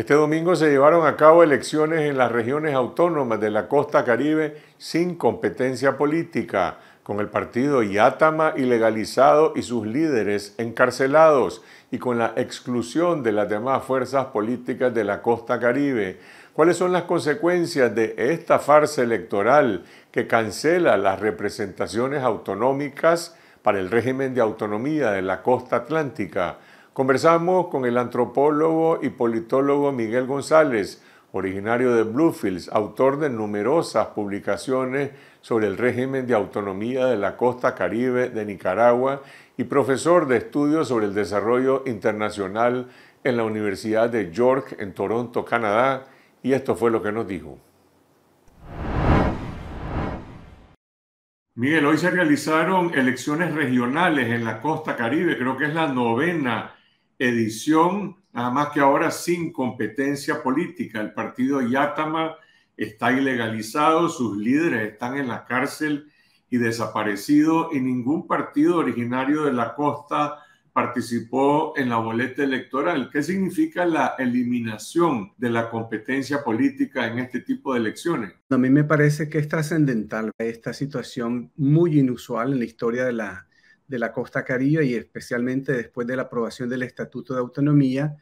Este domingo se llevaron a cabo elecciones en las regiones autónomas de la costa caribe sin competencia política, con el partido Yatama ilegalizado y sus líderes encarcelados, y con la exclusión de las demás fuerzas políticas de la costa caribe. ¿Cuáles son las consecuencias de esta farsa electoral que cancela las representaciones autonómicas para el régimen de autonomía de la costa atlántica? Conversamos con el antropólogo y politólogo Miguel González, originario de Bluefields, autor de numerosas publicaciones sobre el régimen de autonomía de la costa caribe de Nicaragua y profesor de estudios sobre el desarrollo internacional en la Universidad de York en Toronto, Canadá, y esto fue lo que nos dijo. Miguel, hoy se realizaron elecciones regionales en la costa caribe, creo que es la novena edición, nada más que ahora sin competencia política. El partido Yatama está ilegalizado, sus líderes están en la cárcel y desaparecido y ningún partido originario de la costa participó en la boleta electoral. ¿Qué significa la eliminación de la competencia política en este tipo de elecciones? A mí me parece que es trascendental esta situación muy inusual en la historia de la de la costa caribe y especialmente después de la aprobación del Estatuto de Autonomía.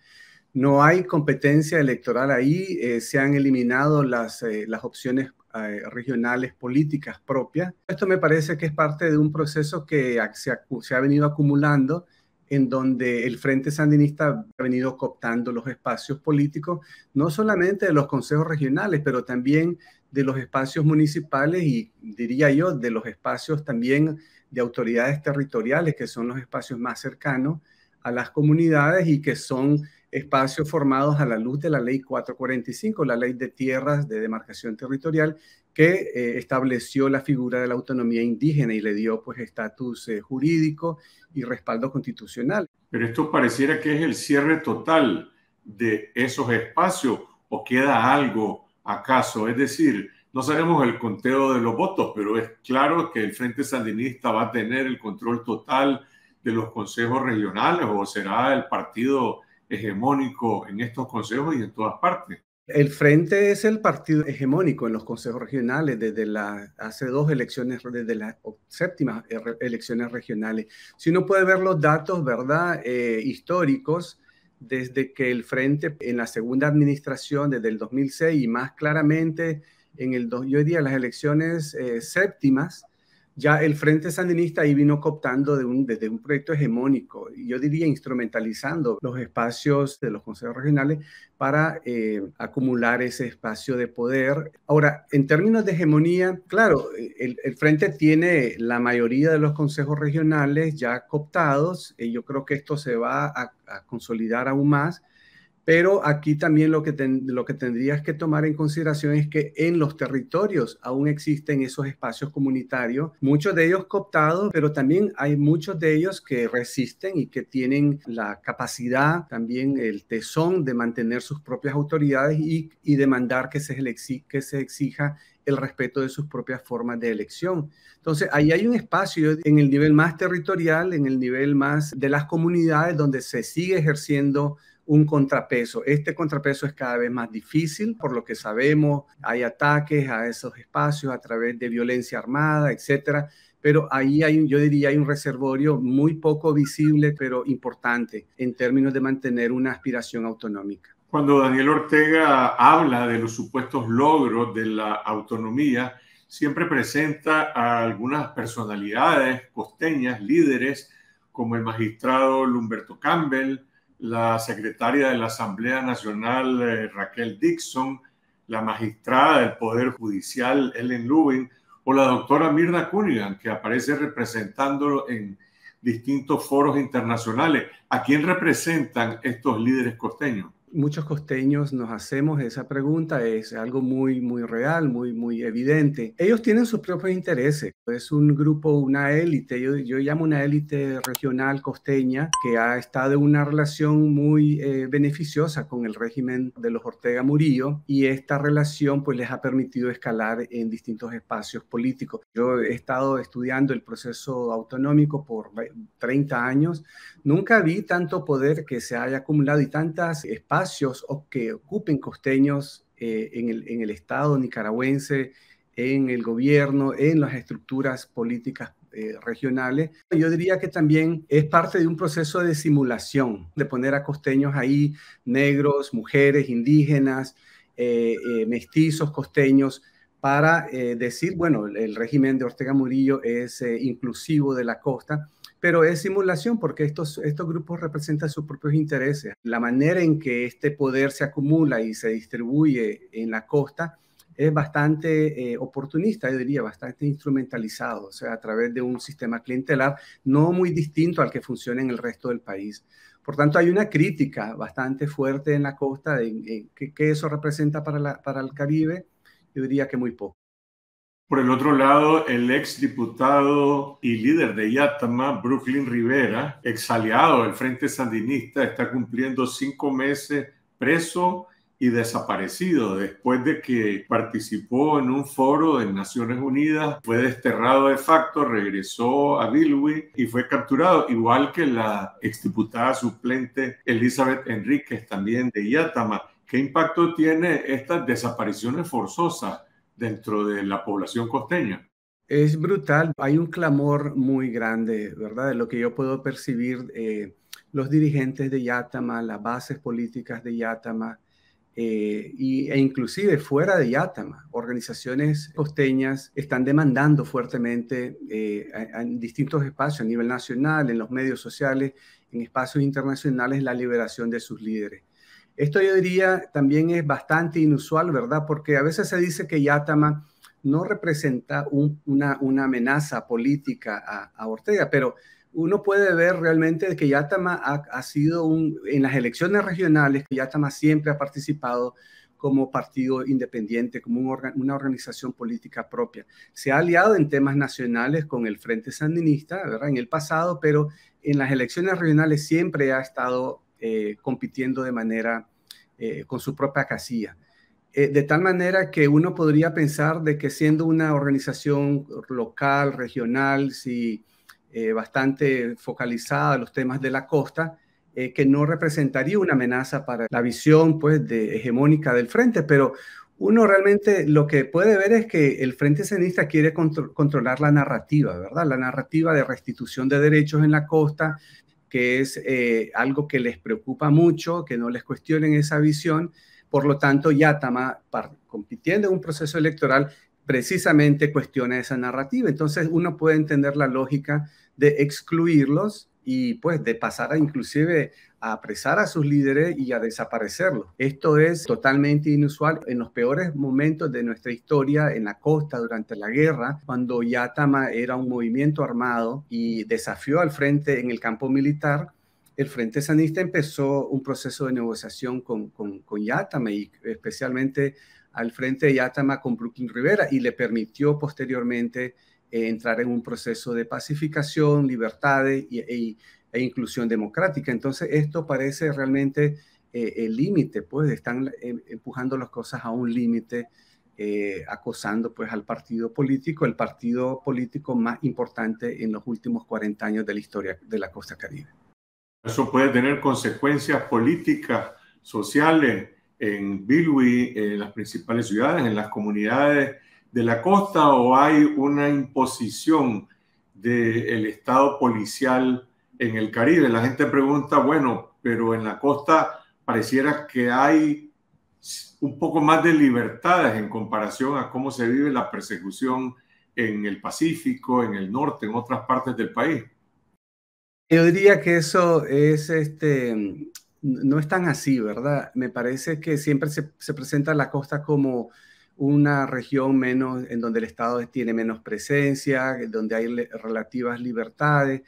No hay competencia electoral ahí, eh, se han eliminado las, eh, las opciones eh, regionales políticas propias. Esto me parece que es parte de un proceso que se, se ha venido acumulando en donde el Frente Sandinista ha venido cooptando los espacios políticos, no solamente de los consejos regionales, pero también de los espacios municipales y diría yo, de los espacios también de autoridades territoriales, que son los espacios más cercanos a las comunidades y que son espacios formados a la luz de la ley 445, la ley de tierras de demarcación territorial, que eh, estableció la figura de la autonomía indígena y le dio pues estatus eh, jurídico y respaldo constitucional. Pero esto pareciera que es el cierre total de esos espacios o queda algo acaso, es decir, no sabemos el conteo de los votos, pero es claro que el Frente Sandinista va a tener el control total de los consejos regionales o será el partido hegemónico en estos consejos y en todas partes. El Frente es el partido hegemónico en los consejos regionales desde la, hace dos elecciones, desde las séptimas elecciones regionales. Si uno puede ver los datos, ¿verdad? Eh, históricos, desde que el Frente en la segunda administración, desde el 2006 y más claramente en el, y hoy día las elecciones eh, séptimas, ya el Frente Sandinista ahí vino cooptando de desde un proyecto hegemónico, yo diría instrumentalizando los espacios de los consejos regionales para eh, acumular ese espacio de poder. Ahora, en términos de hegemonía, claro, el, Frente tiene la mayoría de los consejos regionales ya cooptados, y yo creo que esto se va a consolidar aún más pero aquí también lo que, lo que tendrías que tomar en consideración es que en los territorios aún existen esos espacios comunitarios, muchos de ellos cooptados, pero también hay muchos de ellos que resisten y que tienen la capacidad, también el tesón de mantener sus propias autoridades y, demandar que se, que se exija el respeto de sus propias formas de elección. Entonces, ahí hay un espacio en el nivel más territorial, en el nivel más de las comunidades, donde se sigue ejerciendo un contrapeso. Este contrapeso es cada vez más difícil, por lo que sabemos, hay ataques a esos espacios a través de violencia armada, etcétera pero ahí hay, yo diría, hay un reservorio muy poco visible, pero importante en términos de mantener una aspiración autonómica. Cuando Daniel Ortega habla de los supuestos logros de la autonomía, siempre presenta a algunas personalidades costeñas, líderes, como el magistrado Lumberto Campbell, la secretaria de la Asamblea Nacional eh, Raquel Dixon, la magistrada del Poder Judicial Ellen Lubin o la doctora Mirna Cunigan, que aparece representándolo en distintos foros internacionales. ¿A quién representan estos líderes costeños? muchos costeños nos hacemos esa pregunta, es algo muy, muy real, muy, muy evidente. Ellos tienen sus propios intereses, es un grupo, una élite, yo, yo llamo una élite regional costeña que ha estado en una relación muy eh, beneficiosa con el régimen de los Ortega Murillo y esta relación pues les ha permitido escalar en distintos espacios políticos. Yo he estado estudiando el proceso autonómico por 30 años, nunca vi tanto poder que se haya acumulado y tantas espacios o que ocupen costeños eh, en, el, Estado nicaragüense, en el gobierno, en las estructuras políticas eh, regionales. Yo diría que también es parte de un proceso de simulación, de poner a costeños ahí, negros, mujeres, indígenas, eh, mestizos, costeños, para decir, bueno, el régimen de Ortega Murillo es inclusivo de la costa pero es simulación porque estos, estos grupos representan sus propios intereses. La manera en que este poder se acumula y se distribuye en la costa es bastante eh, oportunista, yo diría, bastante instrumentalizado, o sea, a través de un sistema clientelar no muy distinto al que funciona en el resto del país. Por tanto, hay una crítica bastante fuerte en la costa de, qué eso representa para, para el Caribe, yo diría que muy poco. Por el otro lado, el ex diputado y líder de Yatama, Brooklyn Rivera, ex aliado del Frente Sandinista, está cumpliendo cinco meses preso y desaparecido después de que participó en un foro de Naciones Unidas, fue desterrado de facto, regresó a Bilwi y fue capturado, igual que la exdiputada suplente Elizabeth Enríquez, también de Yatama. ¿Qué impacto tiene estas desapariciones forzosas dentro de la población costeña. Es brutal, hay un clamor muy grande, ¿verdad? De lo que yo puedo percibir, eh, los dirigentes de Yatama, las bases políticas de Yatama, eh, e inclusive fuera de Yatama, organizaciones costeñas están demandando fuertemente en eh, distintos espacios, a nivel nacional, en los medios sociales, en espacios internacionales, la liberación de sus líderes. Esto yo diría también es bastante inusual, ¿verdad? Porque a veces se dice que Yatama no representa una, amenaza política a, Ortega, pero uno puede ver realmente que Yatama ha, sido un, en las elecciones regionales, que Yatama siempre ha participado como partido independiente, como una organización política propia. Se ha aliado en temas nacionales con el Frente Sandinista, ¿verdad? En el pasado, pero en las elecciones regionales siempre ha estado eh, compitiendo de manera eh, con su propia casilla. Eh, de tal manera que uno podría pensar de que siendo una organización local, regional, sí, bastante focalizada a los temas de la costa, que no representaría una amenaza para la visión pues, de, hegemónica del frente, pero uno realmente lo que puede ver es que el Frente Cenista quiere controlar la narrativa, ¿verdad? La narrativa de restitución de derechos en la costa, que es eh, algo que les preocupa mucho, que no les cuestionen esa visión. Por lo tanto, Yatama, compitiendo en un proceso electoral, precisamente cuestiona esa narrativa. Entonces, uno puede entender la lógica de excluirlos y pues de pasar a inclusive a apresar a sus líderes y a desaparecerlos. Esto es totalmente inusual. En los peores momentos de nuestra historia, en la costa, durante la guerra, cuando Yatama era un movimiento armado y desafió al frente en el campo militar, el Frente Sanista empezó un proceso de negociación con, Yatama y especialmente al frente de Yatama con Brooklyn Rivera y le permitió posteriormente entrar en un proceso de pacificación, libertades y, e inclusión democrática. Entonces, esto parece realmente eh, el límite, pues están eh, empujando las cosas a un límite, eh, acosando pues al partido político, el partido político más importante en los últimos 40 años de la historia de la costa caribe. Eso puede tener consecuencias políticas, sociales, en Bilwi, en las principales ciudades, en las comunidades de la costa, o hay una imposición del Estado policial en el Caribe. La gente pregunta, bueno, pero en la costa pareciera que hay un poco más de libertades en comparación a cómo se vive la persecución en el Pacífico, en el norte, en otras partes del país. Yo diría que eso es, este, no es tan así, ¿verdad? Me parece que siempre se, presenta la costa como una región menos, en donde el Estado tiene menos presencia, donde hay relativas libertades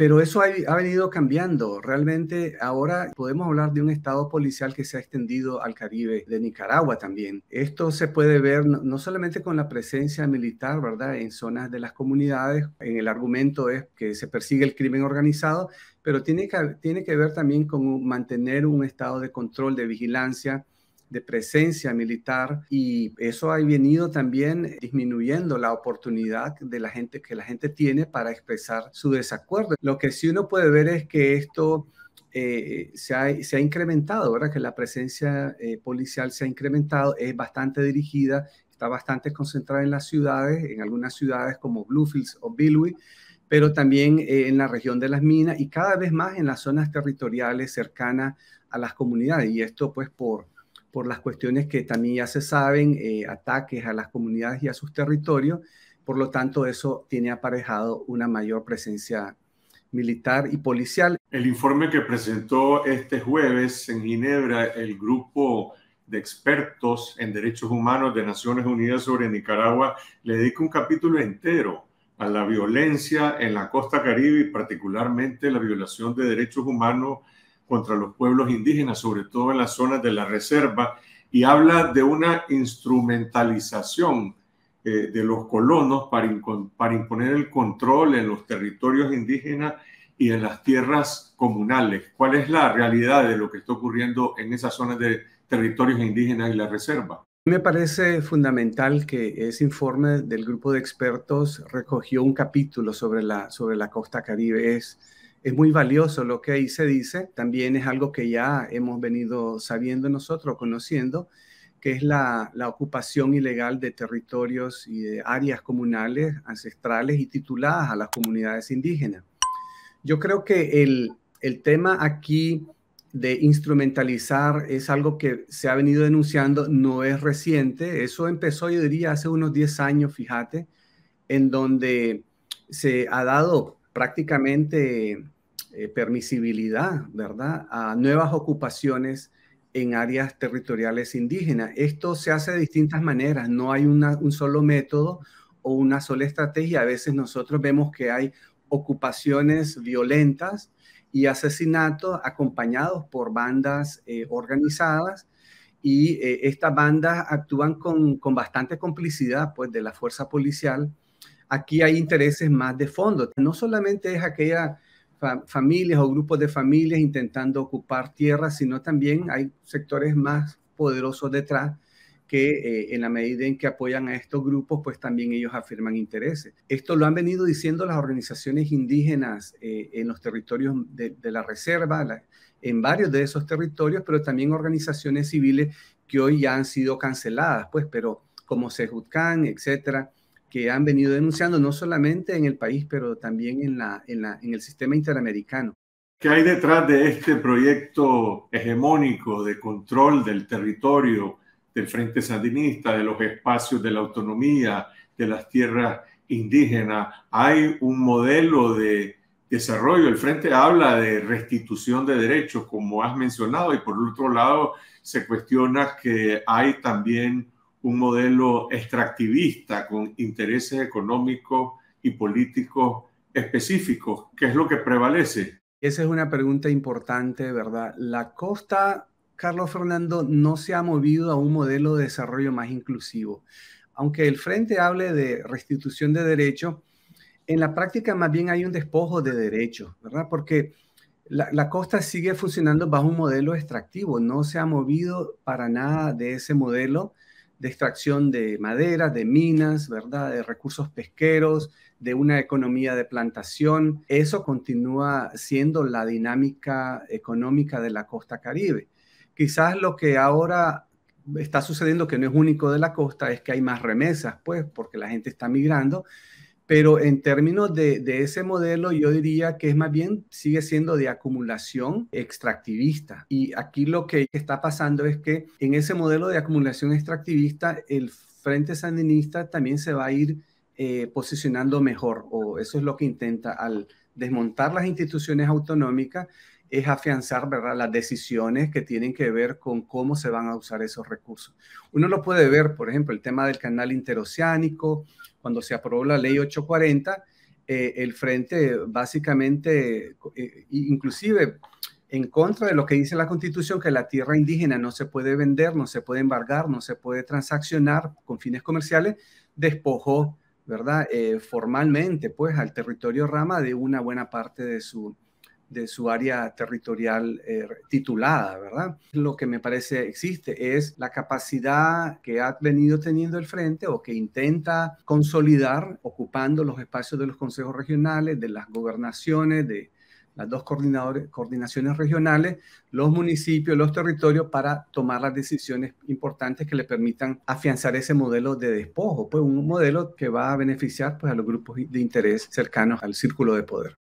pero eso ha, venido cambiando. Realmente ahora podemos hablar de un estado policial que se ha extendido al Caribe, de Nicaragua también. Esto se puede ver no, solamente con la presencia militar, ¿verdad? En zonas de las comunidades, en el argumento es que se persigue el crimen organizado, pero tiene tiene que ver también con mantener un estado de control, de vigilancia, de presencia militar y eso ha venido también disminuyendo la oportunidad de la gente que la gente tiene para expresar su desacuerdo. Lo que sí uno puede ver es que esto eh, se, ha, incrementado, ¿verdad? Que la presencia eh, policial se ha incrementado, es bastante dirigida, está bastante concentrada en las ciudades, en algunas ciudades como Bluefields o Bilwi, pero también eh, en la región de las minas y cada vez más en las zonas territoriales cercanas a las comunidades. Y esto pues por por las cuestiones que también ya se saben, eh, ataques a las comunidades y a sus territorios. Por lo tanto, eso tiene aparejado una mayor presencia militar y policial. El informe que presentó este jueves en Ginebra el grupo de expertos en derechos humanos de Naciones Unidas sobre Nicaragua le dedica un capítulo entero a la violencia en la costa caribe y particularmente la violación de derechos humanos contra los pueblos indígenas, sobre todo en las zonas de la reserva, y habla de una instrumentalización eh, de los colonos para, imponer el control en los territorios indígenas y en las tierras comunales. ¿Cuál es la realidad de lo que está ocurriendo en esas zonas de territorios indígenas y la reserva? Me parece fundamental que ese informe del grupo de expertos recogió un capítulo sobre la, sobre la costa caribe. Es, es muy valioso lo que ahí se dice, también es algo que ya hemos venido sabiendo nosotros, conociendo, que es la, ocupación ilegal de territorios y de áreas comunales ancestrales y tituladas a las comunidades indígenas. Yo creo que el, el tema aquí de instrumentalizar es algo que se ha venido denunciando, no es reciente, eso empezó yo diría hace unos 10 años, fíjate, en donde se ha dado prácticamente eh, permisibilidad, ¿verdad?, a nuevas ocupaciones en áreas territoriales indígenas. Esto se hace de distintas maneras, no hay un solo método o una sola estrategia. A veces nosotros vemos que hay ocupaciones violentas y asesinatos acompañados por bandas eh, organizadas y eh, estas bandas actúan con, con, bastante complicidad pues, de la fuerza policial aquí hay intereses más de fondo. No solamente es aquella familias o grupos de familias intentando ocupar tierras, sino también hay sectores más poderosos detrás que eh, en la medida en que apoyan a estos grupos, pues también ellos afirman intereses. Esto lo han venido diciendo las organizaciones indígenas eh, en los territorios de, la reserva, en varios de esos territorios, pero también organizaciones civiles que hoy ya han sido canceladas, pues, pero como Sejutcán, etcétera, que han venido denunciando no solamente en el país, pero también en, la, en, la, en el sistema interamericano. ¿Qué hay detrás de este proyecto hegemónico de control del territorio, del Frente Sandinista, de los espacios de la autonomía, de las tierras indígenas? Hay un modelo de desarrollo. El Frente habla de restitución de derechos, como has mencionado, y por otro lado se cuestiona que hay también un modelo extractivista con intereses económicos y políticos específicos? ¿Qué es lo que prevalece? Esa es una pregunta importante, ¿verdad? La costa, Carlos Fernando, no se ha movido a un modelo de desarrollo más inclusivo. Aunque el Frente hable de restitución de derechos, en la práctica más bien hay un despojo de derechos, ¿verdad? Porque la, costa sigue funcionando bajo un modelo extractivo, no se ha movido para nada de ese modelo de extracción de madera, de minas, ¿verdad? De recursos pesqueros, de una economía de plantación. Eso continúa siendo la dinámica económica de la costa caribe. Quizás lo que ahora está sucediendo, que no es único de la costa, es que hay más remesas, pues, porque la gente está migrando pero en términos de, ese modelo, yo diría que es más bien sigue siendo de acumulación extractivista. Y aquí lo que está pasando es que en ese modelo de acumulación extractivista, el Frente Sandinista también se va a ir eh, posicionando mejor, o eso es lo que intenta al desmontar las instituciones autonómicas, es afianzar ¿verdad? las decisiones que tienen que ver con cómo se van a usar esos recursos. Uno lo puede ver, por ejemplo, el tema del canal interoceánico, cuando se aprobó la ley 840, eh, el frente básicamente, eh, inclusive en contra de lo que dice la constitución, que la tierra indígena no se puede vender, no se puede embargar, no se puede transaccionar con fines comerciales, despojó, ¿verdad? Eh, formalmente, pues, al territorio Rama de una buena parte de su de su área territorial eh, titulada, ¿verdad? Lo que me parece existe es la capacidad que ha venido teniendo el frente o que intenta consolidar ocupando los espacios de los consejos regionales, de las gobernaciones, de las dos coordinaciones regionales, los municipios, los territorios para tomar las decisiones importantes que le permitan afianzar ese modelo de despojo, pues un modelo que va a beneficiar pues, a los grupos de interés cercanos al círculo de poder.